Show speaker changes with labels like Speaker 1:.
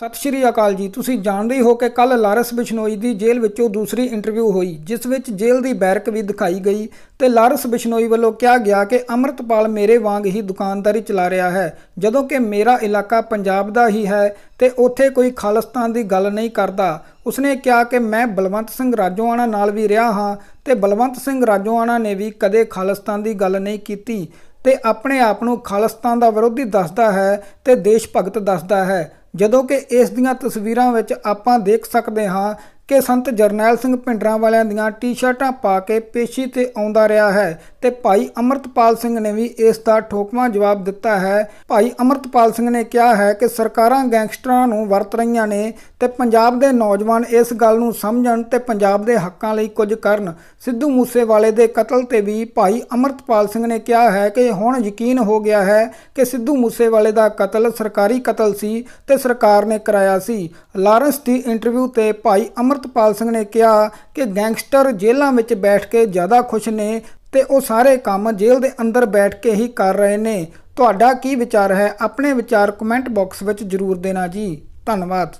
Speaker 1: ਸਤਿ ਸ਼੍ਰੀ ਅਕਾਲ ਜੀ ਤੁਸੀਂ ਜਾਣਦੇ ਹੀ ਹੋ ਕਿ ਕੱਲ ਲਾਰਸ ਬਿਸ਼ਨੋਈ ਦੀ ਜੇਲ੍ਹ ਵਿੱਚੋਂ ਦੂਸਰੀ ਇੰਟਰਵਿਊ ਹੋਈ ਜਿਸ ਵਿੱਚ ਜੇਲ੍ਹ ਦੀ ਬੈਰਕ ਵੀ ਦਿਖਾਈ ਗਈ ਤੇ ਲਾਰਸ ਬਿਸ਼ਨੋਈ ਵੱਲੋਂ ਕਿਹਾ ਗਿਆ ਕਿ ਅਮਰਤਪਾਲ ਮੇਰੇ ਵਾਂਗ ਹੀ ਦੁਕਾਨਦਾਰੀ ਚਲਾ ਰਿਹਾ ਹੈ ਜਦੋਂ ਕਿ ਮੇਰਾ ਇਲਾਕਾ ਪੰਜਾਬ ਦਾ ਹੀ ਹੈ ਤੇ ਉੱਥੇ ਕੋਈ ਖਾਲਸਤਾਨ ਦੀ ਗੱਲ ਨਹੀਂ ਕਰਦਾ ਉਸਨੇ ਕਿਹਾ ਕਿ ਮੈਂ ਬਲਵੰਤ ਸਿੰਘ ਰਾਜੋਆਣਾ ਨਾਲ ਵੀ ਰਿਹਾ ਹਾਂ ਤੇ ਬਲਵੰਤ ਸਿੰਘ ਰਾਜੋਆਣਾ ਨੇ ਵੀ ਕਦੇ ਖਾਲਸਤਾਨ ਦੀ ਗੱਲ ਨਹੀਂ ਕੀਤੀ ਤੇ ਆਪਣੇ ਆਪ ਨੂੰ ਖਾਲਸਤਾਨ ਦਾ ਵਿਰੋਧੀ ਦੱਸਦਾ ਹੈ ਤੇ ਦੇਸ਼ ਭਗਤ ਦੱਸਦਾ ਹੈ ਜਦੋਂ ਕਿ ਇਸ ਦੀਆਂ ਤਸਵੀਰਾਂ ਵਿੱਚ ਆਪਾਂ ਦੇਖ ਸਕਦੇ ਹਾਂ ਕਿ ਸੰਤ ਜਰਨੈਲ ਸਿੰਘ ਪਿੰਡਰਾਂ ਵਾਲਿਆਂ ਦੀਆਂ ਟੀ-ਸ਼ਰਟਾਂ ਪਾ ਕੇ ਪੇਸ਼ੀ ਤੇ ਆਉਂਦਾ ਰਿਹਾ ਹੈ ਤੇ ਭਾਈ ਅਮਰਤਪਾਲ ਸਿੰਘ ਨੇ ਵੀ ਇਸ ਦਾ ਠੋਕਵਾਂ ਜਵਾਬ ਦਿੱਤਾ ਹੈ ਭਾਈ ਅਮਰਤਪਾਲ ਸਿੰਘ ਨੇ ਕਿਹਾ ਹੈ ਕਿ ਸਰਕਾਰਾਂ ਗੈਂਗਸਟਰਾਂ ਨੂੰ ਵਰਤ ਰਹੀਆਂ ਨੇ ਤੇ ਪੰਜਾਬ ਦੇ ਨੌਜਵਾਨ ਇਸ ਗੱਲ ਨੂੰ ਸਮਝਣ ਤੇ ਪੰਜਾਬ ਦੇ ਹੱਕਾਂ ਲਈ ਕੁਝ ਕਰਨ ਸਿੱਧੂ ਮੂਸੇਵਾਲੇ ਦੇ ਕਤਲ ਤੇ ਵੀ ਭਾਈ ਅਮਰਤਪਾਲ ਸਿੰਘ ਨੇ ਕਿਹਾ ਹੈ ਕਿ ਹੁਣ ਯਕੀਨ ਹੋ ਗਿਆ ਹੈ ਕਿ ਸਿੱਧੂ ਮੂਸੇਵਾਲੇ ਦਾ ਕਤਲ ਸਰਕਾਰੀ ਕਤਲ ਸੀ ਤੇ ਸਰਕਾਰ ਨੇ ਕਰਾਇਆ ਸੀ ਲਾਰੈਂਸ ਦੀ ਇੰਟਰਵਿਊ ਤੇ ਭਾਈ ਅਮਰ ਅੰਮ੍ਰਿਤਪਾਲ ਸਿੰਘ ਨੇ ਕਿਹਾ ਕਿ ਗੈਂਗਸਟਰ ਜੇਲ੍ਹਾਂ ਵਿੱਚ ਬੈਠ ਕੇ ਜ਼ਿਆਦਾ ਖੁਸ਼ ਨੇ ਤੇ ਉਹ ਸਾਰੇ ਕੰਮ ਜੇਲ੍ਹ ਦੇ ਅੰਦਰ ਬੈਠ ਕੇ ਹੀ ਕਰ ਰਹੇ ਨੇ ਤੁਹਾਡਾ ਕੀ ਵਿਚਾਰ ਹੈ ਆਪਣੇ ਵਿਚਾਰ ਕਮੈਂਟ ਬਾਕਸ ਵਿੱਚ ਜਰੂਰ ਦੇਣਾ ਜੀ ਧੰਨਵਾਦ